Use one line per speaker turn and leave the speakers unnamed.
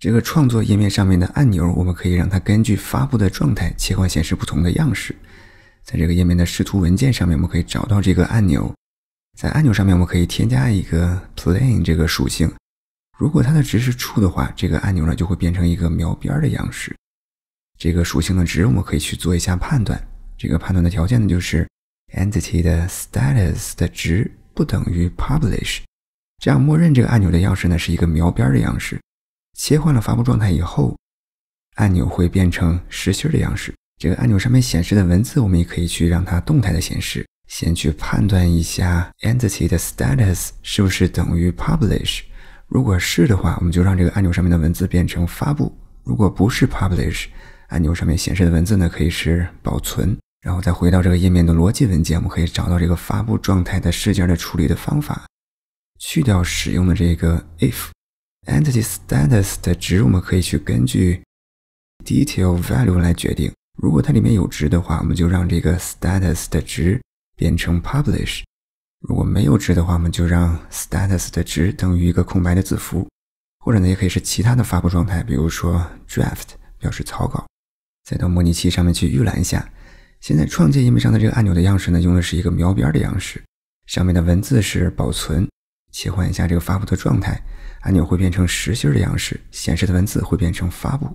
这个创作页面上面的按钮，我们可以让它根据发布的状态切换显示不同的样式。在这个页面的视图文件上面，我们可以找到这个按钮，在按钮上面我们可以添加一个 p l a n e 这个属性。如果它的值是 true 的话，这个按钮呢就会变成一个描边的样式。这个属性的值我们可以去做一下判断，这个判断的条件呢就是 entity 的 status 的值不等于 publish。这样，默认这个按钮的样式呢是一个描边的样式。切换了发布状态以后，按钮会变成实心的样式。这个按钮上面显示的文字，我们也可以去让它动态的显示。先去判断一下 entity 的 status 是不是等于 publish，如果是的话，我们就让这个按钮上面的文字变成发布；如果不是 publish，按钮上面显示的文字呢，可以是保存。然后再回到这个页面的逻辑文件，我们可以找到这个发布状态的事件的处理的方法，去掉使用的这个 if。Entity status 的值我们可以去根据 detail value 来决定。如果它里面有值的话，我们就让这个 status 的值变成 publish；如果没有值的话，我们就让 status 的值等于一个空白的字符，或者呢也可以是其他的发布状态，比如说 draft 表示草稿。再到模拟器上面去预览一下。现在创建页面上的这个按钮的样式呢，用的是一个描边的样式，上面的文字是保存。切换一下这个发布的状态按钮会变成实心的样式，显示的文字会变成发布。